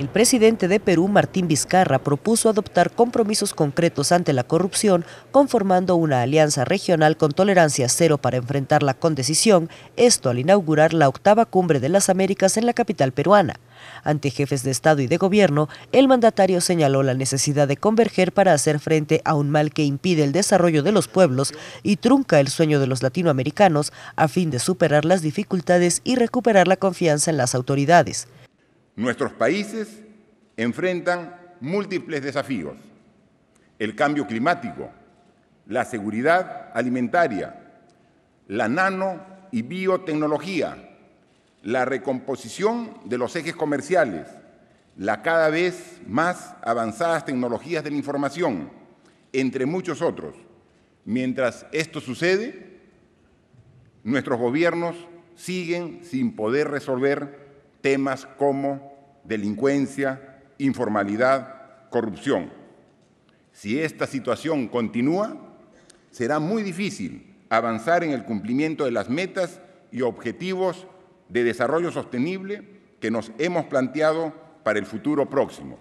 El presidente de Perú, Martín Vizcarra, propuso adoptar compromisos concretos ante la corrupción, conformando una alianza regional con tolerancia cero para enfrentarla con decisión, esto al inaugurar la octava cumbre de las Américas en la capital peruana. Ante jefes de Estado y de Gobierno, el mandatario señaló la necesidad de converger para hacer frente a un mal que impide el desarrollo de los pueblos y trunca el sueño de los latinoamericanos a fin de superar las dificultades y recuperar la confianza en las autoridades. Nuestros países enfrentan múltiples desafíos. El cambio climático, la seguridad alimentaria, la nano y biotecnología, la recomposición de los ejes comerciales, las cada vez más avanzadas tecnologías de la información, entre muchos otros. Mientras esto sucede, nuestros gobiernos siguen sin poder resolver temas como delincuencia, informalidad, corrupción. Si esta situación continúa, será muy difícil avanzar en el cumplimiento de las metas y objetivos de desarrollo sostenible que nos hemos planteado para el futuro próximo.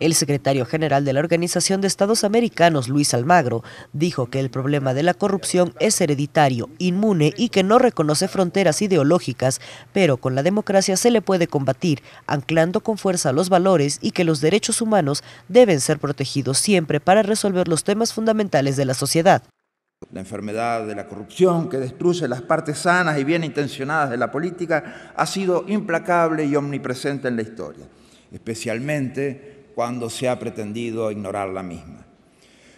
El secretario general de la Organización de Estados Americanos, Luis Almagro, dijo que el problema de la corrupción es hereditario, inmune y que no reconoce fronteras ideológicas, pero con la democracia se le puede combatir, anclando con fuerza los valores y que los derechos humanos deben ser protegidos siempre para resolver los temas fundamentales de la sociedad. La enfermedad de la corrupción que destruye las partes sanas y bien intencionadas de la política ha sido implacable y omnipresente en la historia, especialmente cuando se ha pretendido ignorar la misma.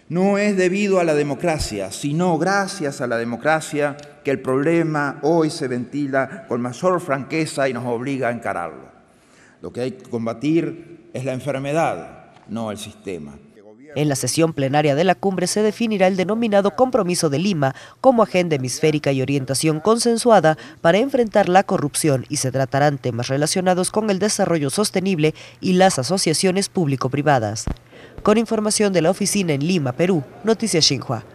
No es debido a la democracia, sino gracias a la democracia que el problema hoy se ventila con mayor franqueza y nos obliga a encararlo. Lo que hay que combatir es la enfermedad, no el sistema. En la sesión plenaria de la cumbre se definirá el denominado Compromiso de Lima como agenda hemisférica y orientación consensuada para enfrentar la corrupción y se tratarán temas relacionados con el desarrollo sostenible y las asociaciones público-privadas. Con información de la oficina en Lima, Perú, Noticias Xinhua.